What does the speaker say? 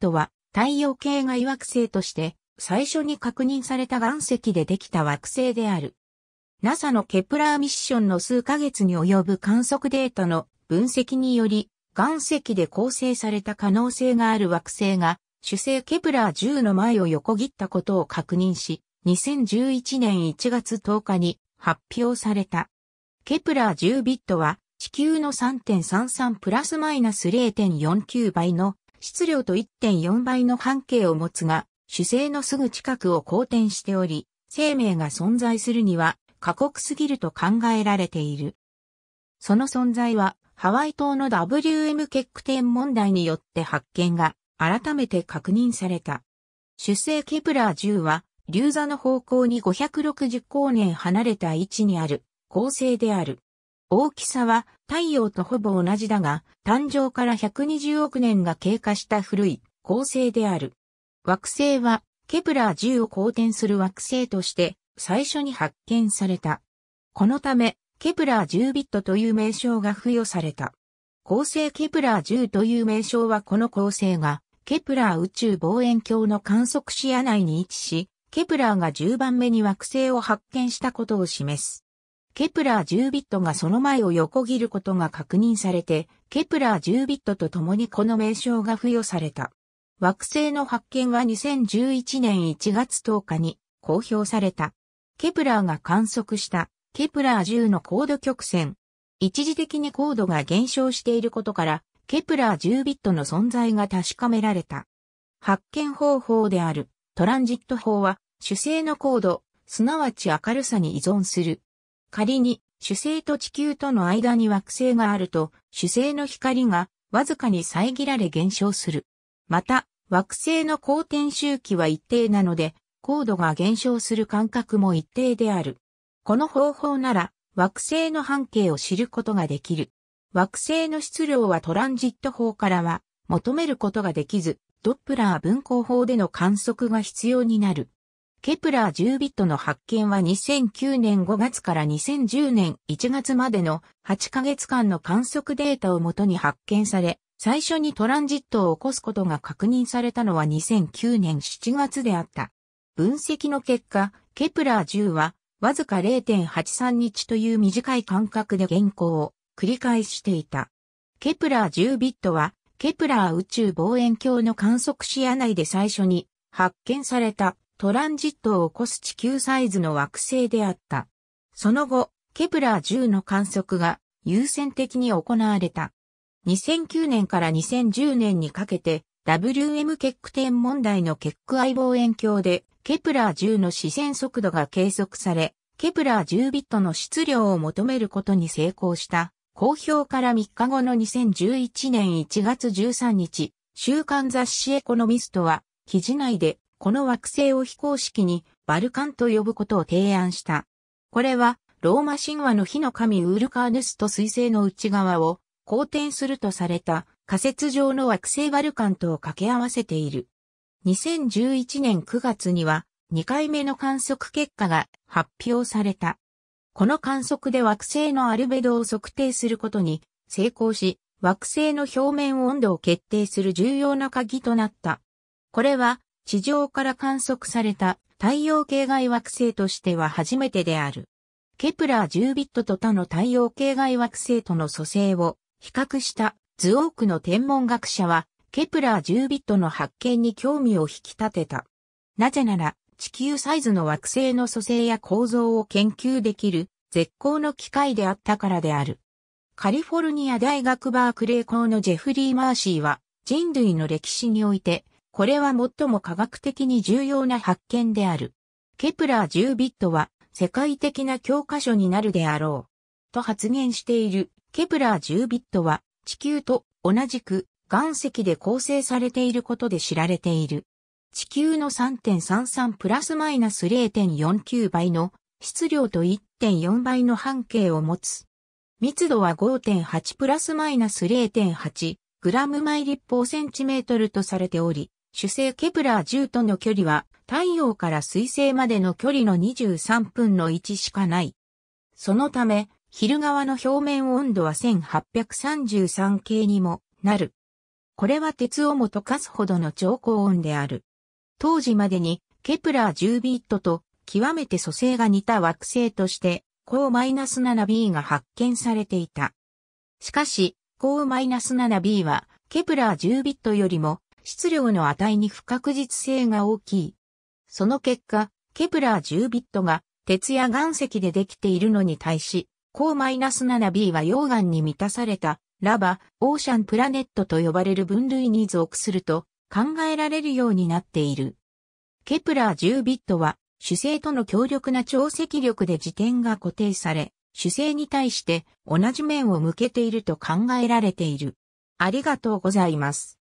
トは太陽系外惑星として最初に確認された岩石でできた惑星である。NASA のケプラーミッションの数ヶ月に及ぶ観測データの分析により、岩石で構成された可能性がある惑星が、主星ケプラー10の前を横切ったことを確認し、2011年1月10日に発表された。ケプラー10ビットは地球の3.33プラスマイナス0.49倍の質量と1.4倍の半径を持つが、主星のすぐ近くを公転しており、生命が存在するには過酷すぎると考えられている。その存在は、ハワイ島の WM 結果、点問題によって発見が改めて確認された。主星ケプラー10は、流座の方向に560光年離れた位置にある恒星である。大きさは太陽とほぼ同じだが、誕生から120億年が経過した古い恒星である。惑星はケプラー10を公転する惑星として最初に発見された。このため、ケプラー10ビットという名称が付与された。恒星ケプラー10という名称はこの恒星が、ケプラー宇宙望遠鏡の観測視野内に位置し、ケプラーが10番目に惑星を発見したことを示す。ケプラー10ビットがその前を横切ることが確認されて、ケプラー10ビットと共にこの名称が付与された。惑星の発見は2011年1月10日に公表された。ケプラーが観測したケプラー10の高度曲線。一時的に高度が減少していることから、ケプラー10ビットの存在が確かめられた。発見方法であるトランジット法は主星の高度、すなわち明るさに依存する仮に主星と地球との間に惑星があると、主星の光がわずかに遮られ減少する。また、惑星の公転周期は一定なので、高度が減少する間隔も一定である。この方法なら、惑星の半径を知ることができる。惑星の質量はトランジット法からは求めることができず、ドップラー分光法での観測が必要になる。ケプラー10ビットの発見は2009年5月から2010年1月までの8ヶ月間の観測データをもとに発見され、最初にトランジットを起こすことが確認されたのは2009年7月であった。分析の結果、ケプラー10はわずか0.83日という短い間隔で現行を繰り返していた。ケプラー10ビットはケプラー宇宙望遠鏡の観測視野内で最初に発見されたトランジットを起こす地球サイズの惑星であった。その後、ケプラー10の観測が優先的に行われた。2009年から2010年にかけて WM 結句点問題の結句相望遠鏡でケプラー10の視線速度が計測され、ケプラー10ビットの質量を求めることに成功した。公表から3日後の2011年1月13日、週刊雑誌エコノミストは記事内でこの惑星を非公式にバルカンと呼ぶことを提案した。これは、ローマ神話の火の神ウルカーヌスと彗星の内側を公転するとされた仮説上の惑星バルカンとを掛け合わせている。2011年9月には2回目の観測結果が発表された。この観測で惑星のアルベドを測定することに成功し、惑星の表面温度を決定する重要な鍵となった。これは地上から観測された太陽系外惑星としては初めてである。ケプラー10ビットと他の太陽系外惑星との組成を比較した図多くの天文学者は、ケプラー10ビットの発見に興味を引き立てた。なぜなら、地球サイズの惑星の組成や構造を研究できる絶好の機会であったからである。カリフォルニア大学バークレー校のジェフリー・マーシーは、人類の歴史において、これは最も科学的に重要な発見である。ケプラー10ビットは世界的な教科書になるであろう。と発言しているケプラー10ビットは地球と同じく岩石で構成されていることで知られている。地球の3.33プラスマイナス0.49倍の質量と1.4倍の半径を持つ。密度は5.8プラスマイナス0.8グラムッ立方センチメートルとされており、主星ケプラー10との距離は太陽から水星までの距離の23分の1しかない。そのため、昼側の表面温度は1833系にもなる。これは鉄をも溶かすほどの超高温である。当時までにケプラー10ビットと極めて素成が似た惑星として、高 -7b が発見されていた。しかし、高 -7b はケプラー10ビットよりも質量の値に不確実性が大きい。その結果、ケプラー10ビットが鉄や岩石でできているのに対し、高 -7b は溶岩に満たされたラバ、オーシャンプラネットと呼ばれる分類に属すると考えられるようになっている。ケプラー10ビットは主星との強力な潮汐力で自転が固定され、主星に対して同じ面を向けていると考えられている。ありがとうございます。